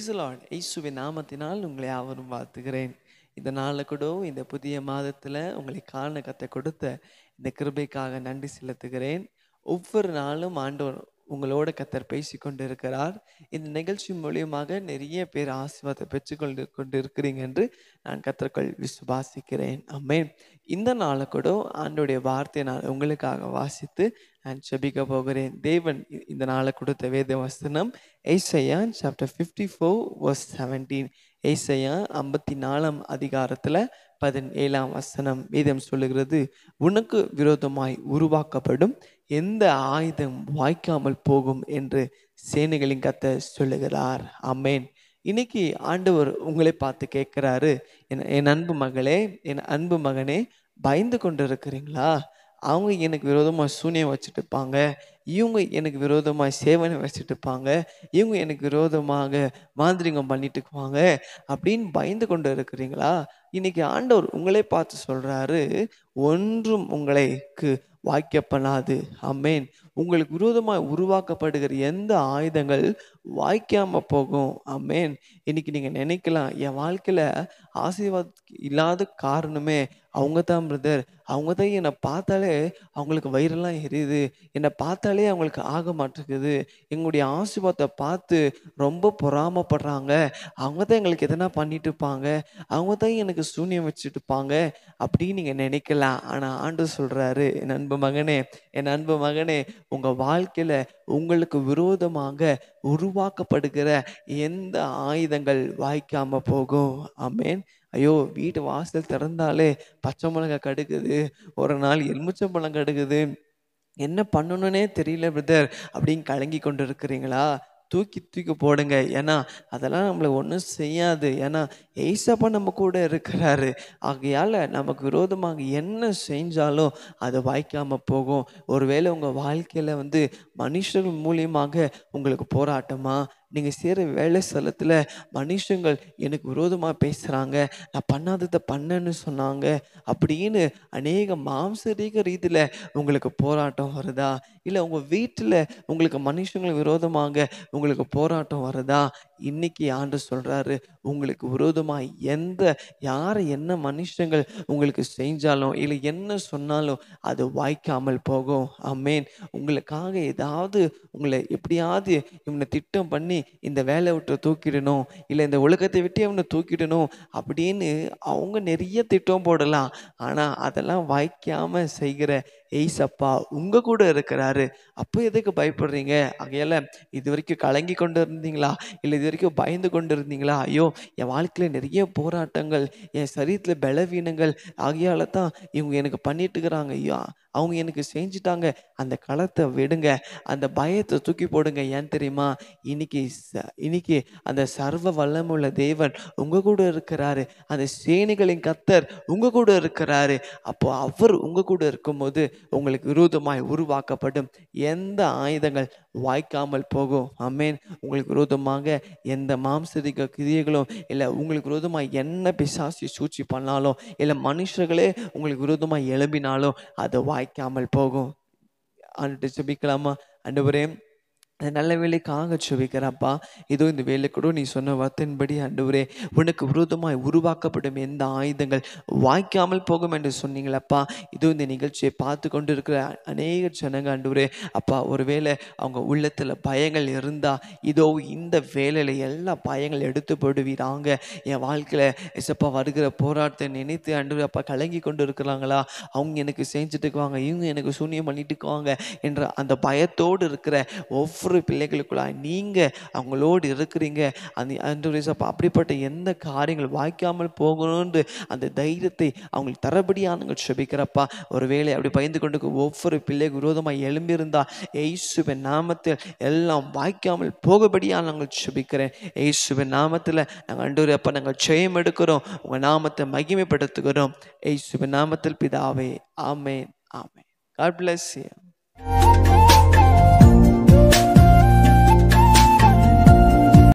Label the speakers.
Speaker 1: பிரைஸ்லான் இயேசுவின் நாமத்தினால் உங்களை யாவரும் வாழ்த்துகிறேன் இந்த நாளில் கூட இந்த புதிய மாதத்தில் உங்களை காரணக்கத்தை கொடுத்த இந்த கிருபைக்காக நன்றி செலுத்துகிறேன் ஒவ்வொரு நாளும் ஆண்டோர் உங்களோட கத்தர் பேசி கொண்டிருக்கிறார் இந்த நிகழ்ச்சி மூலியமாக நிறைய பேர் ஆசீர்வாதத்தை பெற்றுக்கொண்டு கொண்டு இருக்கிறீங்க என்று நான் கத்தர்கள் விசுவாசிக்கிறேன் அம்மேன் இந்த நாளை கூட ஆண்டுடைய வார்த்தையை நான் உங்களுக்காக வாசித்து நான் செபிக்க போகிறேன் தேவன் இந்த நாளை கொடுத்த வேத வசனம் ஏசையா chapter fifty four verse seventeen ஏசையா ஐம்பத்தி நாலாம் அதிகாரத்தில் பதினேழாம் வசனம் வேதம் சொல்லுகிறது உனக்கு விரோதமாய் உருவாக்கப்படும் எந்த ஆயுதம் வாய்க்காமல் போகும் என்று சேனைகளின் கத்த சொல்லுகிறார் அமேன் இன்னைக்கு ஆண்டவர் உங்களை பார்த்து கேட்கிறாரு என் என் அன்பு மகளே என் அன்பு மகனே பயந்து கொண்டு இருக்கிறீங்களா அவங்க எனக்கு விரோதமாக சூனியம் வச்சுட்டு இருப்பாங்க இவங்க எனக்கு விரோதமாக சேவனை வச்சுட்டுப்பாங்க இவங்க எனக்கு விரோதமாக மாந்திரிகம் பண்ணிட்டுக்குவாங்க அப்படின்னு பயந்து கொண்டு இருக்கிறீங்களா இன்னைக்கு ஆண்டவர் உங்களே பார்த்து சொல்கிறாரு ஒன்றும் உங்களைக்கு வாய்க்கப்படாது அம்மேன் உங்களுக்கு விரோதமாக உருவாக்கப்படுகிற எந்த ஆயுதங்கள் வாய்க்காம போகும் அமேன் இன்னைக்கு நீங்கள் நினைக்கலாம் என் வாழ்க்கையில் ஆசீர்வாத் இல்லாத காரணமே அவங்க தான் பிரதர் அவங்க தான் என்னை பார்த்தாலே அவங்களுக்கு வயிறெல்லாம் எரியுது என்னை பார்த்தாலே அவங்களுக்கு ஆக மாட்டேங்குது எங்களுடைய ஆசீர்வாதத்தை பார்த்து ரொம்ப பொறாமப்படுறாங்க அவங்க தான் எங்களுக்கு எதனா பண்ணிட்டு இருப்பாங்க அவங்க தான் எனக்கு சூன்யம் வச்சுட்டு இருப்பாங்க அப்படின்னு நீங்கள் நினைக்கலாம் ஆனால் ஆண்டு சொல்கிறாரு என் அன்பு மகனே என் அன்பு மகனே உங்கள் வாழ்க்கையில் உங்களுக்கு விரோதமாக உருவாக்கப்படுகிற எந்த ஆயுதங்கள் வாய்க்காமல் போகும் ஆமேன் ஐயோ வீட்டு வாசல் திறந்தாலே பச்சை மிளகாய் கடுக்குது ஒரு நாள் எலுமிச்சை பழம் கடுக்குது என்ன பண்ணணுன்னே தெரியல பிரதர் அப்படின்னு கலங்கி கொண்டு இருக்கிறீங்களா தூக்கி தூக்கி போடுங்க ஏன்னா அதெல்லாம் நம்மளை ஒன்றும் செய்யாது ஏன்னா ஏசப்பா நம்ம கூட இருக்கிறாரு ஆகையால் நமக்கு விரோதமாக என்ன செஞ்சாலும் அதை வாய்க்காமல் போகும் ஒருவேளை உங்கள் வாழ்க்கையில் வந்து மனுஷர்கள் மூலியமாக உங்களுக்கு போராட்டமாக நீங்கள் செய்கிற வேலை ஸ்தலத்தில் மனுஷங்கள் எனக்கு விரோதமாக பேசுகிறாங்க நான் பண்ணாததை பண்ணன்னு சொன்னாங்க அப்படின்னு அநேக மாம்சரீக ரீதியில் உங்களுக்கு போராட்டம் வருதா இல்லை உங்கள் வீட்டில் உங்களுக்கு மனுஷங்களுக்கு விரோதமாக உங்களுக்கு போராட்டம் வருதா இன்னைக்கு ஆண்டு சொல்கிறாரு உங்களுக்கு விரோதமாக எந்த யார் என்ன மனுஷங்கள் உங்களுக்கு செஞ்சாலும் இல்லை என்ன சொன்னாலும் அது வாய்க்காமல் போகும் அம்மேன் உங்களுக்காக ஏதாவது உங்களை எப்படியாவது இவனை திட்டம் பண்ணி இந்த வேலை விட்டு தூக்கிடணும் இல்லை இந்த ஒழுக்கத்தை விட்டு அவனை தூக்கிடணும் அப்படின்னு அவங்க நிறைய திட்டம் போடலாம் ஆனால் அதெல்லாம் வாய்க்காமல் செய்கிற ஏசப்பா உங்கள் கூட இருக்கிறாரு அப்போ எதுக்கு பயப்படுறீங்க ஆகையால் இது வரைக்கும் கலங்கி கொண்டு இருந்தீங்களா இல்லை இது வரைக்கும் பயந்து கொண்டு இருந்தீங்களா ஐயோ என் வாழ்க்கையில் நிறைய போராட்டங்கள் என் சரீரத்தில் பலவீனங்கள் ஆகையால தான் இவங்க எனக்கு பண்ணிட்டு இருக்கிறாங்க ஐயோ அவங்க எனக்கு செஞ்சுட்டாங்க அந்த களத்தை விடுங்க அந்த பயத்தை தூக்கி போடுங்க ஏன் தெரியுமா இன்னைக்கு இன்னைக்கு அந்த சர்வ வல்லமுள்ள தேவன் உங்கள் கூட இருக்கிறாரு அந்த சேனைகளின் கத்தர் உங்கள் கூட இருக்கிறாரு அப்போ அவர் உங்கள் கூட இருக்கும்போது உங்களுக்கு விரோதமாய் உருவாக்கப்படும் எந்த ஆயுதங்கள் வாய்க்காமல் போகும் அமேன் உங்களுக்கு விரோதமாக எந்த மாம்சதிக கிரியைகளும் இல்லை உங்களுக்கு விரோதமாக என்ன பிசாசி சூழ்ச்சி பண்ணாலும் இல்லை மனுஷர்களே உங்களுக்கு விரோதமாக எழும்பினாலும் அதை வாய்க்காமல் போகும் அன்று சுபிக்கலாமா அண்டு அந்த நல்ல வேலைக்காக சுவைக்கிறப்பா இதோ இந்த வேலை கூட நீ சொன்ன வார்த்தையின்படி அண்டுவரே உனக்கு விரோதமாய் உருவாக்கப்படும் எந்த ஆயுதங்கள் வாய்க்காமல் போகும் என்று சொன்னீங்களப்பா இதோ இந்த நிகழ்ச்சியை பார்த்து கொண்டு இருக்கிற அநேக ஜனங்க அண்டுவரே அப்பா ஒருவேளை அவங்க உள்ளத்தில் பயங்கள் இருந்தால் இதோ இந்த வேலையில் எல்லா பயங்கள் எடுத்து போடுவீராங்க என் வாழ்க்கையில் எசப்பா வருகிற போராட்டத்தை நினைத்து ஆண்டவரே அப்பா கலங்கி கொண்டு இருக்கிறாங்களா அவங்க எனக்கு செஞ்சுட்டுக்குவாங்க இவங்க எனக்கு சூன்யம் பண்ணிட்டுக்குவாங்க என்ற அந்த பயத்தோடு இருக்கிற ஒவ்வொரு ஒவ்வொரு பிள்ளைகளுக்குள்ளாய் நீங்கள் அவங்களோடு இருக்கிறீங்க அந்த அன்று அப்படிப்பட்ட எந்த காரியங்கள் வாய்க்காமல் போகணும்னு அந்த தைரியத்தை அவங்களுக்கு தரபடியாக நாங்கள் செபிக்கிறப்பா ஒருவேளை அப்படி பயந்து கொண்டு ஒவ்வொரு பிள்ளைக்கு விரோதமாக எழும்பியிருந்தா எய்சுவின் நாமத்தில் எல்லாம் வாய்க்காமல் போகபடியாக நாங்கள் செபிக்கிறேன் எய்சுவின் நாமத்தில் நாங்கள் அன்று அப்போ நாங்கள் ஜெயம் எடுக்கிறோம் உங்கள் நாமத்தை மகிமைப்படுத்துகிறோம் எய்சுவின் நாமத்தில் பிதாவே ஆமே ஆமே காட் பிளஸ் யூ